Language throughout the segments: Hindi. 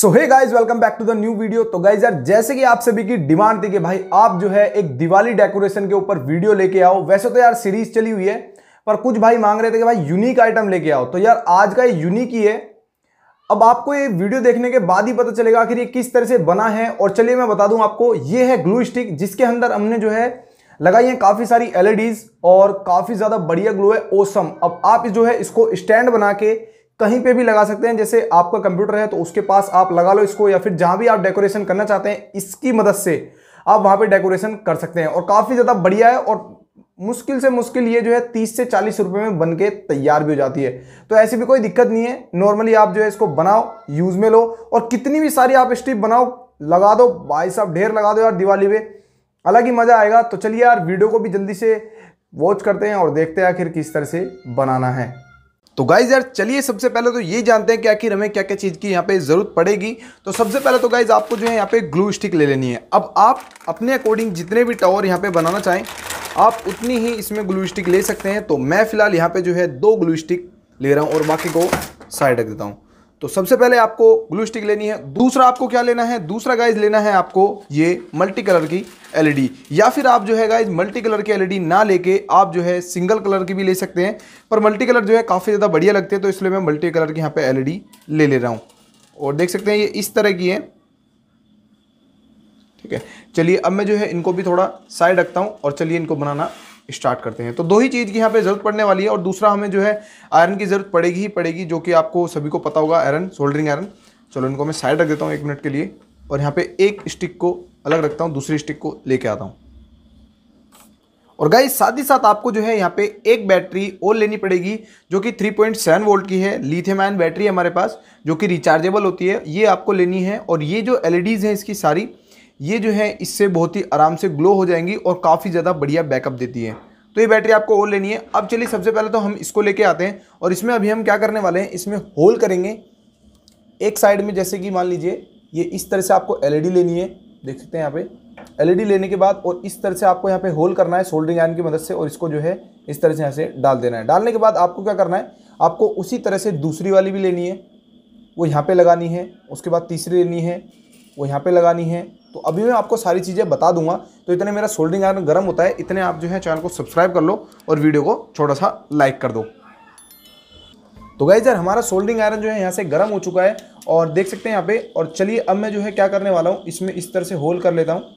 so hey guys welcome back to the new video तो गाइज यार जैसे कि आप सभी की डिमांड थी कि भाई आप जो है एक दिवाली डेकोरेशन के ऊपर वीडियो लेके आओ वैसे तो यार सीरीज चली हुई है पर कुछ भाई मांग रहे थे कि भाई यूनिक आइटम लेके आओ तो यार आज का ये यूनिक ही है अब आपको ये वीडियो देखने के बाद ही पता चलेगा आखिर ये किस तरह से बना है और चलिए मैं बता दूं आपको ये है ग्लू स्टिक जिसके अंदर हमने जो है लगाई e है काफ़ी सारी एलईडीज और काफ़ी ज़्यादा बढ़िया ग्लू है ओसम अब आप जो है इसको स्टैंड बना के कहीं पे भी लगा सकते हैं जैसे आपका कंप्यूटर है तो उसके पास आप लगा लो इसको या फिर जहाँ भी आप डेकोरेशन करना चाहते हैं इसकी मदद से आप वहाँ पे डेकोरेशन कर सकते हैं और काफ़ी ज़्यादा बढ़िया है और मुश्किल से मुश्किल ये जो है तीस से चालीस रुपये में बन के तैयार भी हो जाती है तो ऐसी भी कोई दिक्कत नहीं है नॉर्मली आप जो है इसको बनाओ यूज़ में लो और कितनी भी सारी आप स्ट्रिप बनाओ लगा दो भाई साहब ढेर लगा दो यार दिवाली पे अलग ही मज़ा आएगा तो चलिए यार वीडियो को भी जल्दी से वॉच करते हैं और देखते हैं आखिर किस तरह से बनाना है तो गाइज यार चलिए सबसे पहले तो ये जानते हैं कि आखिर हमें क्या क्या चीज़ की यहाँ पे ज़रूरत पड़ेगी तो सबसे पहले तो गाइज आपको जो है यहाँ पे ग्लू स्टिक ले लेनी है अब आप अपने अकॉर्डिंग जितने भी टावर यहाँ पे बनाना चाहें आप उतनी ही इसमें ग्लू स्टिक ले सकते हैं तो मैं फ़िलहाल यहाँ पे जो है दो ग्लू स्टिक ले रहा हूँ और बाकी को साइड रख देता हूँ तो सबसे पहले आपको ग्लू स्टिक लेनी है दूसरा आपको क्या लेना है दूसरा गाइज लेना है आपको ये मल्टी कलर की एलईडी या फिर आप जो है गाइज मल्टी कलर की एलईडी ना लेके आप जो है सिंगल कलर की भी ले सकते हैं पर मल्टी कलर जो है काफ़ी ज़्यादा बढ़िया लगते हैं तो इसलिए मैं मल्टी कलर की यहाँ पे एलईडी ले ले रहा हूँ और देख सकते हैं ये इस तरह की है ठीक है चलिए अब मैं जो है इनको भी थोड़ा साइड रखता हूँ और चलिए इनको बनाना स्टार्ट करते हैं तो दो ही चीज़ की यहाँ पे ज़रूरत पड़ने वाली है और दूसरा हमें जो है आयरन की ज़रूरत पड़ेगी ही पड़ेगी जो कि आपको सभी को पता होगा आयरन सोल्डरिंग आयरन चलो इनको मैं साइड रख देता हूँ एक मिनट के लिए और यहाँ पे एक स्टिक को अलग रखता हूँ दूसरी स्टिक को लेके आता हूँ और गाइस साथ ही साथ आपको जो है यहाँ पे एक बैटरी और लेनी पड़ेगी जो कि 3.7 वोल्ट की है लिथियम आयन बैटरी है हमारे पास जो कि रिचार्जेबल होती है ये आपको लेनी है और ये जो एल ई e हैं इसकी सारी ये जो है इससे बहुत ही आराम से ग्लो हो जाएंगी और काफ़ी ज़्यादा बढ़िया बैकअप देती है तो ये बैटरी आपको और लेनी है अब चलिए सबसे पहले तो हम इसको लेके आते हैं और इसमें अभी हम क्या करने वाले हैं इसमें होल करेंगे एक साइड में जैसे कि मान लीजिए ये इस तरह से आपको एलईडी e लेनी है देख सकते हैं यहाँ पे एलईडी e लेने के बाद और इस तरह से आपको यहाँ पे होल करना है सोल्डरिंग आयन की मदद से और इसको जो है इस तरह से यहाँ से डाल देना है डालने के बाद आपको क्या करना है आपको उसी तरह से दूसरी वाली भी लेनी है वो यहाँ पे लगानी है उसके बाद तीसरी लेनी है वो यहाँ पे लगानी है तो अभी मैं आपको सारी चीज़ें बता दूंगा तो इतने मेरा सोल्डिंग आयरन गर्म होता है इतने आप जो है चैनल को सब्सक्राइब कर लो और वीडियो को छोटा सा लाइक कर दो तो गाइज यार हमारा सोल्डिंग आयरन जो है यहाँ से गर्म हो चुका है और देख सकते हैं यहाँ पे और चलिए अब मैं जो है क्या करने वाला हूँ इसमें इस तरह से होल कर लेता हूँ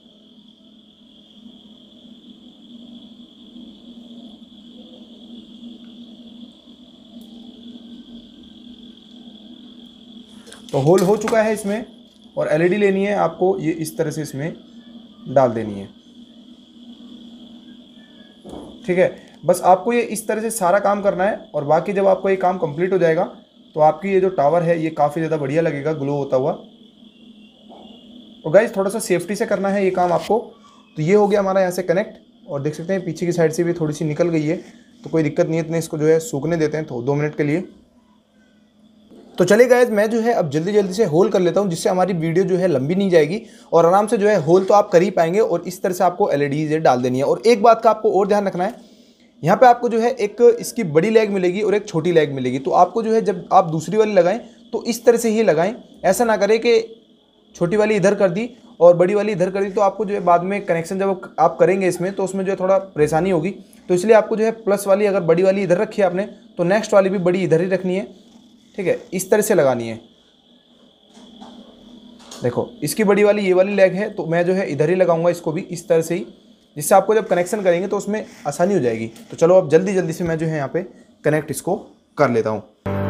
तो होल हो चुका है इसमें और एलईडी e लेनी है आपको ये इस तरह से इसमें डाल देनी है ठीक है बस आपको ये इस तरह से सारा काम करना है और बाकी जब आपको ये काम कंप्लीट हो जाएगा तो आपकी ये जो टावर है ये काफ़ी ज़्यादा बढ़िया लगेगा ग्लो होता हुआ और गाइज थोड़ा सा सेफ्टी से करना है ये काम आपको तो ये हो गया हमारा यहाँ से कनेक्ट और देख सकते हैं पीछे की साइड से भी थोड़ी सी निकल गई है तो कोई दिक्कत नहीं है इतने इसको जो है सूखने देते हैं तो दो मिनट के लिए तो चलिए गायज मैं जो है अब जल्दी जल्दी से होल कर लेता हूँ जिससे हमारी वीडियो जो है लंबी नहीं जाएगी और आराम से जो है होल तो आप कर ही पाएंगे और इस तरह से आपको एल e डाल देनी है और एक बात का आपको और ध्यान रखना है यहाँ पे आपको जो है एक इसकी बड़ी लेग मिलेगी और एक छोटी लेग मिलेगी तो आपको जो है जब आप दूसरी वाली लगाएं तो इस तरह से ही लगाएं ऐसा ना करें कि छोटी वाली इधर कर दी और बड़ी वाली इधर कर दी तो आपको जो है बाद में कनेक्शन जब आप करेंगे इसमें तो उसमें जो है थोड़ा परेशानी होगी तो इसलिए आपको जो है प्लस वाली अगर बड़ी वाली इधर रखी है आपने तो नेक्स्ट वाली भी बड़ी इधर ही रखनी है ठीक है इस तरह से लगानी है देखो इसकी बड़ी वाली ये वाली लेग है तो मैं जो है इधर ही लगाऊंगा इसको भी इस तरह से ही जिससे आपको जब कनेक्शन करेंगे तो उसमें आसानी हो जाएगी तो चलो अब जल्दी जल्दी से मैं जो है यहाँ पे कनेक्ट इसको कर लेता हूँ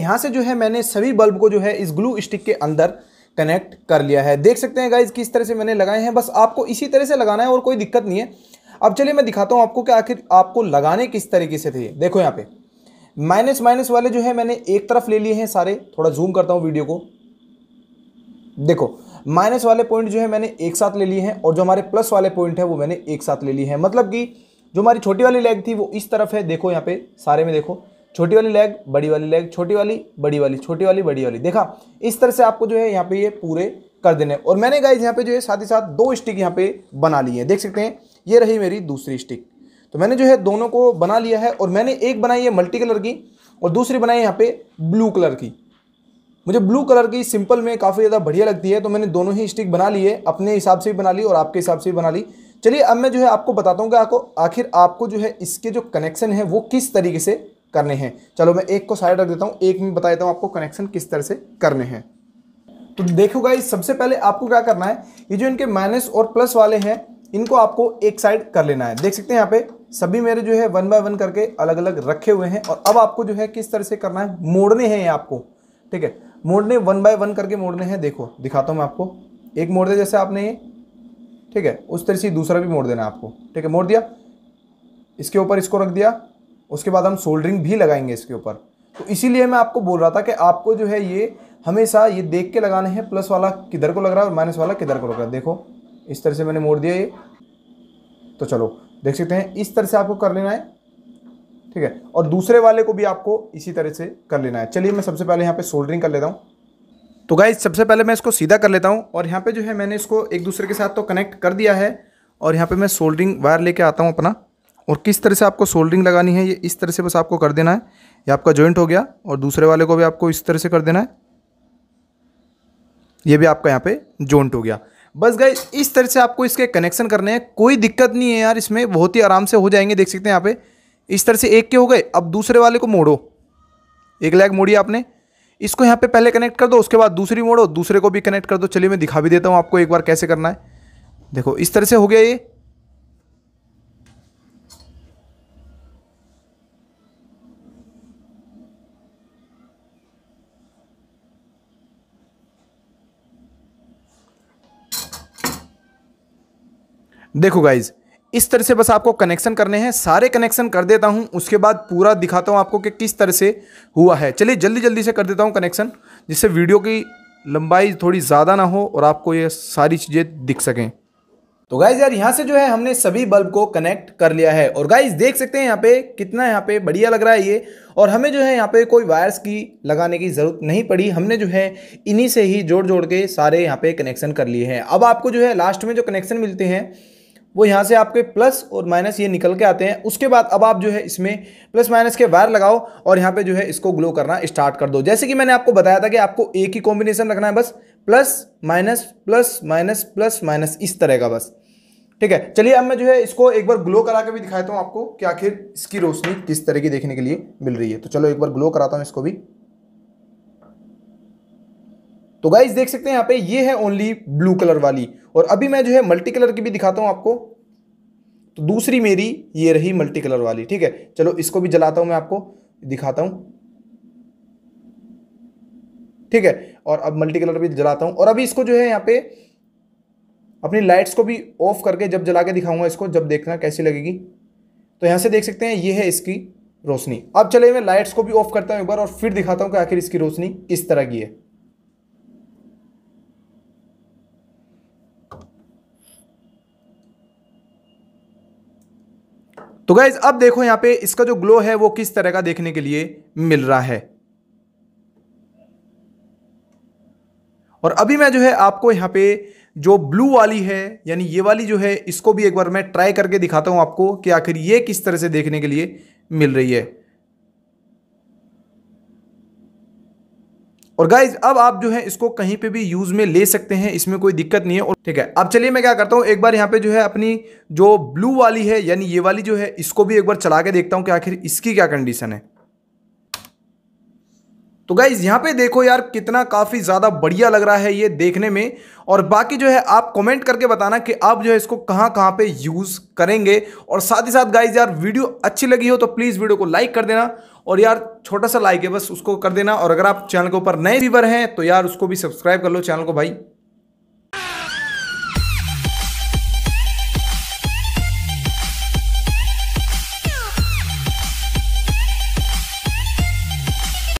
यहाँ से जो है मैंने सभी बल्ब को जो है इस ग्लू स्टिक के अंदर कनेक्ट कर लिया है देख सकते हैं गाइज किस तरह से मैंने लगाए हैं बस आपको इसी तरह से लगाना है और कोई दिक्कत नहीं है अब चलिए मैं दिखाता हूँ आपको कि आखिर आपको लगाने किस तरीके से थे देखो यहाँ पे माइनस माइनस वाले जो है मैंने एक तरफ ले लिए हैं सारे थोड़ा जूम करता हूँ वीडियो को देखो माइनस वाले पॉइंट जो है मैंने एक साथ ले लिए हैं और जो हमारे प्लस वाले पॉइंट है वो मैंने एक साथ ले लिए हैं मतलब कि जो हमारी छोटी वाली लेग थी वो इस तरफ है देखो यहाँ पे सारे में देखो छोटी वाली लेग बड़ी वाली लेग छोटी वाली बड़ी वाली छोटी वाली बड़ी वाली देखा इस तरह से आपको जो है यहाँ पे ये पूरे कर देने और मैंने गाइज यहाँ पे जो है साथ ही साथ दो स्टिक यहाँ पे बना ली है देख सकते हैं ये रही मेरी दूसरी स्टिक तो मैंने जो है दोनों को बना लिया है और मैंने एक बनाई है मल्टी कलर की और दूसरी बनाई यहाँ पे ब्लू कलर की मुझे ब्लू कलर की सिंपल में काफ़ी ज़्यादा बढ़िया लगती है तो मैंने दोनों ही स्टिक बना ली है अपने हिसाब से भी बना ली और आपके हिसाब से भी बना ली चलिए अब मैं जो है आपको बताता हूँ कि आपको आखिर आपको जो है इसके जो कनेक्शन है वो किस तरीके से करने हैं चलो मैं एक को साइड रख देता हूँ एक में बता देता हूँ आपको कनेक्शन किस तरह से करने हैं तो देखो गाइस सबसे पहले आपको क्या करना है ये जो इनके माइनस और प्लस वाले हैं इनको आपको एक साइड कर लेना है देख सकते हैं यहाँ पे सभी मेरे जो है वन बाय वन करके अलग अलग रखे हुए हैं और अब आपको जो है किस तरह से करना है मोड़ने हैं आपको ठीक है मोड़ने वन बाय वन करके मोड़ने हैं देखो दिखाता हूँ मैं आपको एक मोड़ दे जैसे आपने ये ठीक है उस तरह से दूसरा भी मोड़ देना आपको ठीक है मोड़ दिया इसके ऊपर इसको रख दिया उसके बाद हम सोल्डरिंग भी लगाएंगे इसके ऊपर तो इसीलिए मैं आपको बोल रहा था कि आपको जो है ये हमेशा ये देख के लगाने हैं प्लस वाला किधर को लग रहा है और माइनस वाला किधर को लग रहा है देखो इस तरह से मैंने मोड़ दिया ये तो चलो देख सकते हैं इस तरह से आपको कर लेना है ठीक है और दूसरे वाले को भी आपको इसी तरह से कर लेना है चलिए मैं सबसे पहले यहाँ पे सोल्डरिंग कर लेता हूँ तो गाइज सबसे पहले मैं इसको सीधा कर लेता हूँ और यहाँ पे जो है मैंने इसको एक दूसरे के साथ तो कनेक्ट कर दिया है और यहाँ पे मैं सोल्डरिंग वायर लेके आता हूँ अपना और किस तरह से आपको सोल्डरिंग लगानी है ये इस तरह से बस आपको कर देना है ये आपका जॉइंट हो गया और दूसरे वाले को भी आपको इस तरह से कर देना है ये भी आपका यहाँ पे जॉइंट हो गया बस गए इस तरह से आपको इसके कनेक्शन करने हैं कोई दिक्कत नहीं है यार इसमें बहुत ही आराम से हो जाएंगे देख सकते हैं यहाँ पे इस तरह से एक के हो गए अब दूसरे वाले को मोड़ो एक लैग मोड़ी आपने इसको यहाँ पे पहले कनेक्ट कर दो उसके बाद दूसरी मोड़ो दूसरे को भी कनेक्ट कर दो चलिए मैं दिखा भी देता हूँ आपको एक बार कैसे करना है देखो इस तरह से हो गया ये देखो गाइज इस तरह से बस आपको कनेक्शन करने हैं सारे कनेक्शन कर देता हूं उसके बाद पूरा दिखाता हूँ आपको कि किस तरह से हुआ है चलिए जल्दी जल्दी से कर देता हूँ कनेक्शन जिससे वीडियो की लंबाई थोड़ी ज़्यादा ना हो और आपको ये सारी चीज़ें दिख सकें तो गाइज यार यहाँ से जो है हमने सभी बल्ब को कनेक्ट कर लिया है और गाइज देख सकते हैं यहाँ पे कितना यहाँ पे बढ़िया लग रहा है ये और हमें जो है यहाँ पे कोई वायर्स की लगाने की ज़रूरत नहीं पड़ी हमने जो है इन्हीं से ही जोड़ जोड़ के सारे यहाँ पे कनेक्शन कर लिए हैं अब आपको जो है लास्ट में जो कनेक्शन मिलते हैं वो यहाँ से आपके प्लस और माइनस ये निकल के आते हैं उसके बाद अब आप जो है इसमें प्लस माइनस के वायर लगाओ और यहाँ पे जो है इसको ग्लो करना स्टार्ट कर दो जैसे कि मैंने आपको बताया था कि आपको एक ही कॉम्बिनेशन रखना है बस plus minus plus minus plus minus इस तरह का बस ठीक है चलिए अब मैं जो है इसको एक बार ग्लो करा के भी दिखाता हूँ आपको कि आखिर इसकी रोशनी किस तरह की देखने के लिए मिल रही है तो चलो एक बार ग्लो कराता हूँ इसको भी तो गाइज देख सकते हैं यहाँ पे ये है ओनली ब्लू कलर वाली और अभी मैं जो है मल्टी कलर की भी दिखाता हूँ आपको तो दूसरी मेरी ये रही मल्टी कलर वाली ठीक है चलो इसको भी जलाता हूँ मैं आपको दिखाता हूँ ठीक है और अब मल्टी कलर भी जलाता हूँ और अभी इसको जो है यहाँ पे अपनी लाइट्स को भी ऑफ करके जब जला के दिखाऊंगा इसको जब देखना कैसी लगेगी तो यहाँ से देख सकते हैं ये है इसकी रोशनी अब चले मैं लाइट्स को भी ऑफ करता हूँ एक बार और फिर दिखाता हूँ कि आखिर इसकी रोशनी इस तरह की है तो गाइज अब देखो यहां पे इसका जो ग्लो है वो किस तरह का देखने के लिए मिल रहा है और अभी मैं जो है आपको यहां पे जो ब्लू वाली है यानी ये वाली जो है इसको भी एक बार मैं ट्राई करके दिखाता हूं आपको कि आखिर ये किस तरह से देखने के लिए मिल रही है और गाइज अब आप जो है इसको कहीं पे भी यूज में ले सकते हैं इसमें कोई दिक्कत नहीं है और ठीक है अब चलिए मैं क्या करता हूँ एक बार यहाँ पे जो है अपनी जो ब्लू वाली है यानी ये वाली जो है इसको भी एक बार चला के देखता हूँ कि आखिर इसकी क्या कंडीशन है तो गाइज यहाँ पे देखो यार कितना काफ़ी ज़्यादा बढ़िया लग रहा है ये देखने में और बाकी जो है आप कमेंट करके बताना कि आप जो है इसको कहाँ कहाँ पे यूज़ करेंगे और साथ ही साथ गाइज यार वीडियो अच्छी लगी हो तो प्लीज़ वीडियो को लाइक कर देना और यार छोटा सा लाइक है बस उसको कर देना और अगर आप चैनल के ऊपर नए व्यूवर हैं तो यार उसको भी सब्सक्राइब कर लो चैनल को भाई